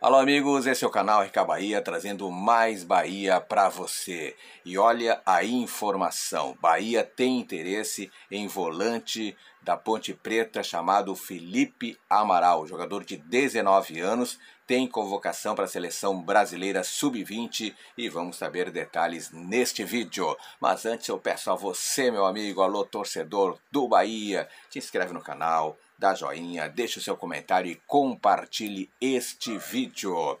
Alô amigos, esse é o canal RK Bahia trazendo mais Bahia para você. E olha a informação, Bahia tem interesse em volante da Ponte Preta chamado Felipe Amaral, jogador de 19 anos, tem convocação para a seleção brasileira sub-20 e vamos saber detalhes neste vídeo. Mas antes eu peço a você, meu amigo, alô torcedor do Bahia, se inscreve no canal, dá joinha, deixe o seu comentário e compartilhe este vídeo.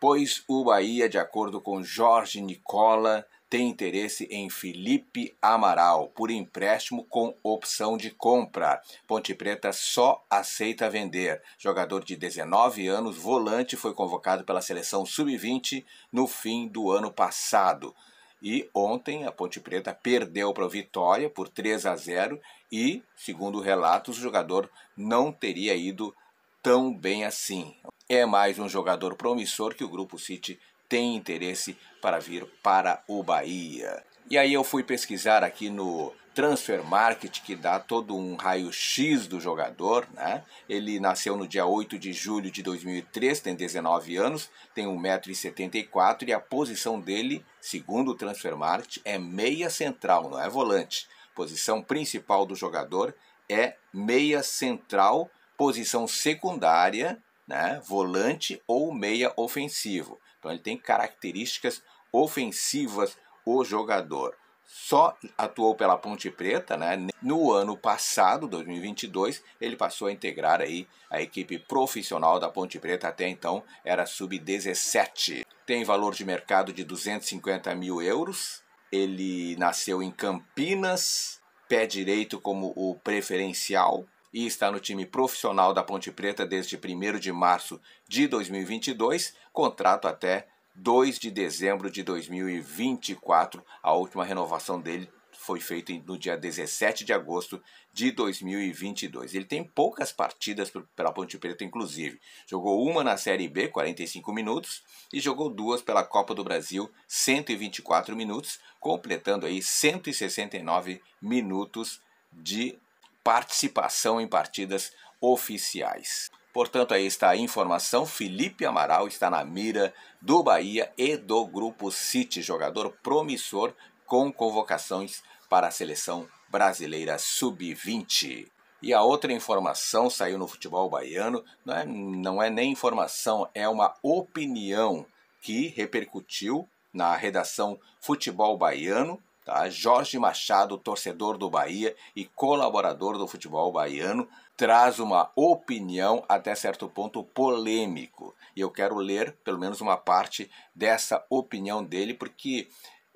Pois o Bahia, de acordo com Jorge Nicola, tem interesse em Felipe Amaral por empréstimo com opção de compra. Ponte Preta só aceita vender. Jogador de 19 anos, volante, foi convocado pela seleção sub-20 no fim do ano passado. E ontem a Ponte Preta perdeu para o Vitória por 3 a 0 e, segundo relatos, o jogador não teria ido tão bem assim. É mais um jogador promissor que o Grupo City tem interesse para vir para o Bahia. E aí eu fui pesquisar aqui no transfer market que dá todo um raio-x do jogador, né? Ele nasceu no dia 8 de julho de 2003, tem 19 anos, tem 1,74m e a posição dele, segundo o transfer market, é meia central, não é volante. Posição principal do jogador é meia central, posição secundária, né? Volante ou meia ofensivo. Então ele tem características ofensivas o jogador só atuou pela Ponte Preta, né? No ano passado, 2022, ele passou a integrar aí a equipe profissional da Ponte Preta, até então era sub-17. Tem valor de mercado de 250 mil euros. Ele nasceu em Campinas, pé direito como o preferencial e está no time profissional da Ponte Preta desde 1 de março de 2022, contrato até 2 de dezembro de 2024. A última renovação dele foi feita no dia 17 de agosto de 2022. Ele tem poucas partidas pela Ponte Preta, inclusive. Jogou uma na Série B, 45 minutos, e jogou duas pela Copa do Brasil, 124 minutos, completando aí 169 minutos de participação em partidas oficiais. Portanto, aí está a informação. Felipe Amaral está na mira do Bahia e do Grupo City, jogador promissor com convocações para a seleção brasileira sub-20. E a outra informação saiu no futebol baiano, não é, não é nem informação, é uma opinião que repercutiu na redação Futebol Baiano Tá? Jorge Machado, torcedor do Bahia e colaborador do futebol baiano, traz uma opinião até certo ponto polêmico. E eu quero ler pelo menos uma parte dessa opinião dele, porque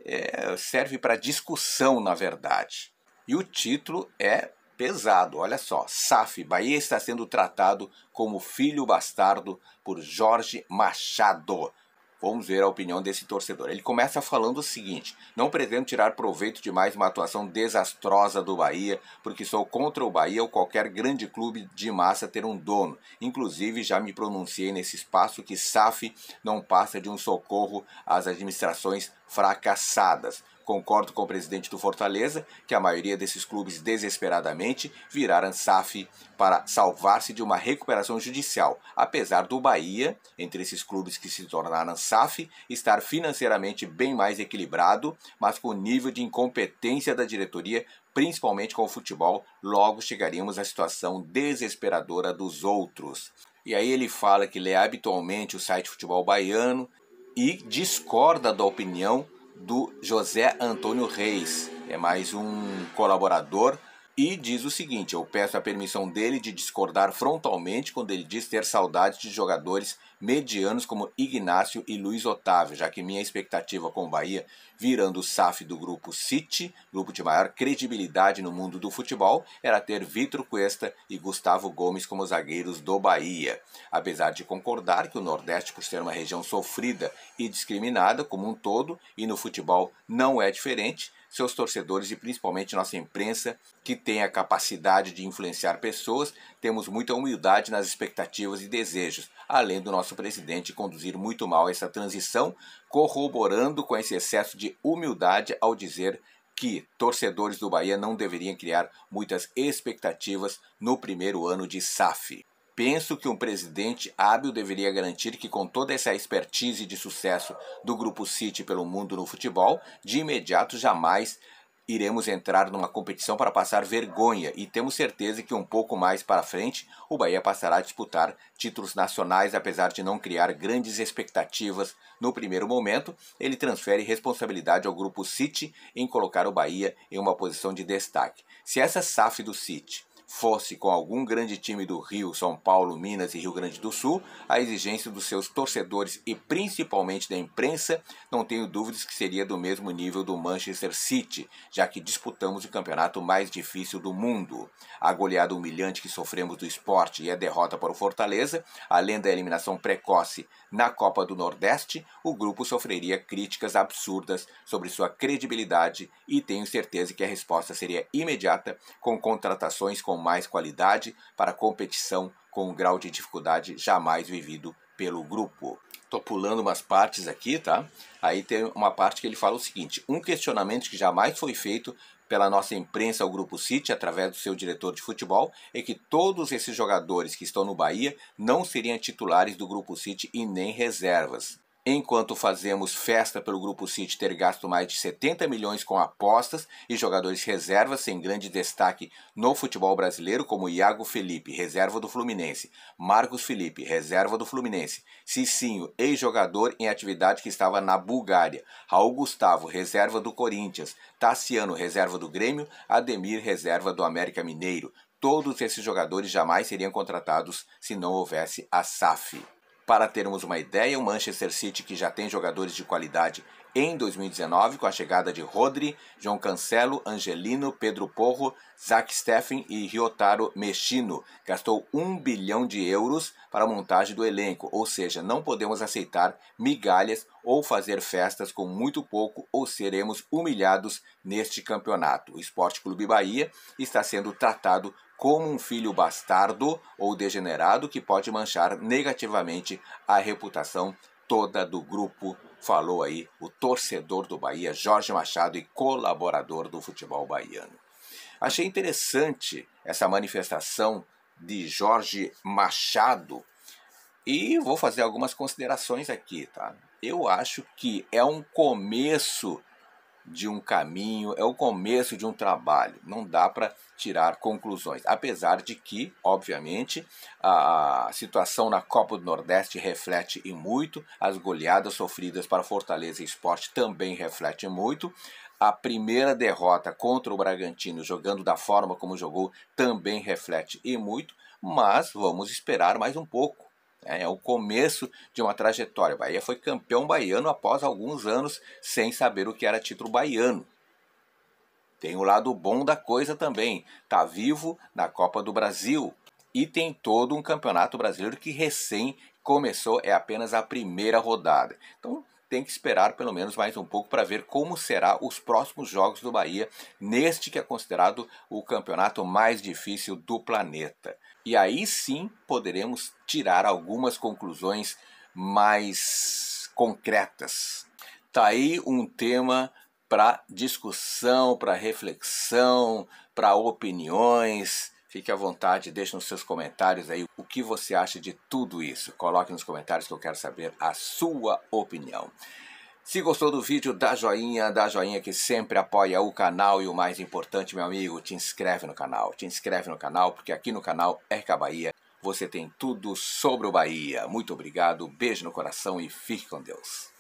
é, serve para discussão, na verdade. E o título é pesado, olha só. SAF, Bahia está sendo tratado como filho bastardo por Jorge Machado. Vamos ver a opinião desse torcedor. Ele começa falando o seguinte: não pretendo tirar proveito de mais uma atuação desastrosa do Bahia, porque sou contra o Bahia ou qualquer grande clube de massa ter um dono. Inclusive, já me pronunciei nesse espaço que SAF não passa de um socorro às administrações fracassadas. Concordo com o presidente do Fortaleza que a maioria desses clubes desesperadamente viraram SAF para salvar-se de uma recuperação judicial, apesar do Bahia, entre esses clubes que se tornaram SAF, estar financeiramente bem mais equilibrado, mas com o nível de incompetência da diretoria, principalmente com o futebol, logo chegaríamos à situação desesperadora dos outros. E aí ele fala que lê habitualmente o site Futebol Baiano e discorda da opinião do José Antônio Reis. É mais um colaborador e diz o seguinte: eu peço a permissão dele de discordar frontalmente quando ele diz ter saudades de jogadores medianos como Ignácio e Luiz Otávio, já que minha expectativa com o Bahia, virando o SAF do grupo City, grupo de maior credibilidade no mundo do futebol, era ter Vitor Cuesta e Gustavo Gomes como zagueiros do Bahia. Apesar de concordar que o Nordeste, por ser uma região sofrida e discriminada como um todo, e no futebol não é diferente, seus torcedores e principalmente nossa imprensa, que tem a capacidade de influenciar pessoas. Temos muita humildade nas expectativas e desejos, além do nosso presidente conduzir muito mal essa transição, corroborando com esse excesso de humildade ao dizer que torcedores do Bahia não deveriam criar muitas expectativas no primeiro ano de SAF. Penso que um presidente hábil deveria garantir que, com toda essa expertise de sucesso do Grupo City pelo mundo no futebol, de imediato jamais iremos entrar numa competição para passar vergonha e temos certeza que um pouco mais para frente o Bahia passará a disputar títulos nacionais, apesar de não criar grandes expectativas no primeiro momento. Ele transfere responsabilidade ao grupo City em colocar o Bahia em uma posição de destaque. Se essa SAF do City fosse com algum grande time do Rio, São Paulo, Minas e Rio Grande do Sul, a exigência dos seus torcedores e principalmente da imprensa, não tenho dúvidas que seria do mesmo nível do Manchester City, já que disputamos o campeonato mais difícil do mundo. A goleada humilhante que sofremos do esporte e a derrota para o Fortaleza, além da eliminação precoce na Copa do Nordeste, o grupo sofreria críticas absurdas sobre sua credibilidade e tenho certeza que a resposta seria imediata com contratações como mais qualidade para competição com um grau de dificuldade jamais vivido pelo grupo. Tô pulando umas partes aqui, tá? Aí tem uma parte que ele fala o seguinte: um questionamento que jamais foi feito pela nossa imprensa ao Grupo City, através do seu diretor de futebol, é que todos esses jogadores que estão no Bahia não seriam titulares do Grupo City e nem reservas. Enquanto fazemos festa pelo Grupo City ter gasto mais de 70 milhões com apostas e jogadores reservas sem grande destaque no futebol brasileiro, como Iago Felipe, reserva do Fluminense, Marcos Felipe, reserva do Fluminense, Cicinho, ex-jogador em atividade que estava na Bulgária, Raul Gustavo, reserva do Corinthians, Tassiano, reserva do Grêmio, Ademir, reserva do América Mineiro. Todos esses jogadores jamais seriam contratados se não houvesse a SAF. Para termos uma ideia, o Manchester City, que já tem jogadores de qualidade em 2019 com a chegada de Rodri, João Cancelo, Angelino, Pedro Porro, Zach Steffen e Ryotaro Mechino. Gastou 1 bilhão de euros para a montagem do elenco, ou seja, não podemos aceitar migalhas ou fazer festas com muito pouco ou seremos humilhados neste campeonato. O Esporte Clube Bahia está sendo tratado como um filho bastardo ou degenerado que pode manchar negativamente a reputação toda do grupo falou aí o torcedor do Bahia, Jorge Machado, e colaborador do futebol baiano. Achei interessante essa manifestação de Jorge Machado e vou fazer algumas considerações aqui, tá? Eu acho que é um começo de um caminho, é o começo de um trabalho. Não dá para tirar conclusões. Apesar de que, obviamente, a situação na Copa do Nordeste reflete e muito, as goleadas sofridas para Fortaleza e Esporte também refletem muito. A primeira derrota contra o Bragantino, jogando da forma como jogou, também reflete e muito, mas vamos esperar mais um pouco é, é o começo de uma trajetória. Bahia foi campeão baiano após alguns anos sem saber o que era título baiano. Tem o lado bom da coisa também. Tá vivo na Copa do Brasil e tem todo um campeonato brasileiro que recém começou, é apenas a primeira rodada. Então, tem que esperar pelo menos mais um pouco para ver como será os próximos jogos do Bahia neste que é considerado o campeonato mais difícil do planeta. E aí sim poderemos tirar algumas conclusões mais concretas. Tá aí um tema para discussão, para reflexão, para opiniões Fique à vontade, deixe nos seus comentários aí o que você acha de tudo isso. Coloque nos comentários que eu quero saber a sua opinião. Se gostou do vídeo, dá joinha, dá joinha que sempre apoia o canal e o mais importante, meu amigo, te inscreve no canal. Te inscreve no canal, porque aqui no canal Erca Bahia você tem tudo sobre o Bahia. Muito obrigado, beijo no coração e fique com Deus.